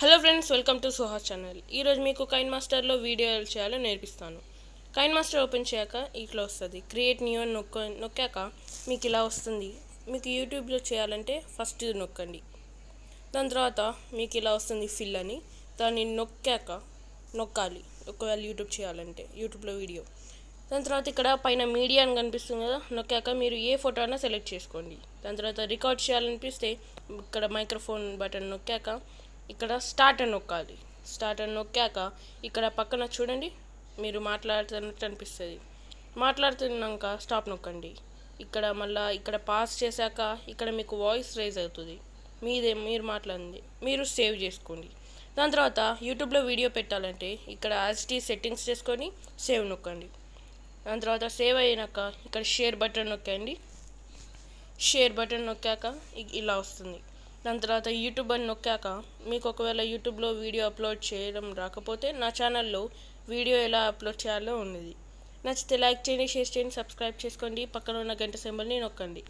hello friends welcome to Suhas channel ఈరోజు మీకు Kine మాస్టర్లో వీడియోలు చేయాలో నేర్పిస్తాను కైన్ మాస్టర్ ఓపెన్ చేయక ఇట్లా వస్తుంది క్రియేట్ న్యూ అని నొక్క నొక్కాక మీకు ఇలా వస్తుంది మీకు యూట్యూబ్లో చేయాలంటే ఫస్ట్ ఇది నొక్కండి దాని తర్వాత మీకు ఇలా వస్తుంది ఫిల్ అని దాన్ని నొక్కాక నొక్కాలి ఒకవేళ యూట్యూబ్ చేయాలంటే యూట్యూబ్లో వీడియో దాని తర్వాత ఇక్కడ పైన మీడియా అని కనిపిస్తుంది కదా నొక్కాక మీరు ఏ ఫోటో అయినా సెలెక్ట్ చేసుకోండి దాని తర్వాత రికార్డ్ చేయాలనిపిస్తే ఇక్కడ మైక్రోఫోన్ బటన్ నొక్కాక ఇక్కడ స్టార్ట్ అని నొక్కాలి స్టార్ట్ అని నొక్కాక ఇక్కడ పక్కన చూడండి మీరు మాట్లాడుతున్నట్టు అనిపిస్తుంది మాట్లాడుతున్నాక స్టాప్ నొక్కండి ఇక్కడ మళ్ళీ ఇక్కడ పాస్ చేశాక ఇక్కడ మీకు వాయిస్ రేజ్ అవుతుంది మీదే మీరు మాట్లాడింది మీరు సేవ్ చేసుకోండి దాని తర్వాత యూట్యూబ్లో వీడియో పెట్టాలంటే ఇక్కడ యాజిటీ సెట్టింగ్స్ చేసుకొని సేవ్ నొక్కండి దాని తర్వాత సేవ్ అయినాక ఇక్కడ షేర్ బటన్ నొక్కండి షేర్ బటన్ నొక్కాక ఇలా వస్తుంది దాని తర్వాత యూట్యూబ్ అని నొక్కాక మీకు ఒకవేళ యూట్యూబ్లో వీడియో అప్లోడ్ చేయడం రాకపోతే నా ఛానల్లో వీడియో ఎలా అప్లోడ్ చేయాలో ఉన్నది నచ్చితే లైక్ చేయండి షేర్ చేయండి సబ్స్క్రైబ్ చేసుకోండి పక్కన ఉన్న గంట సింబల్ని నొక్కండి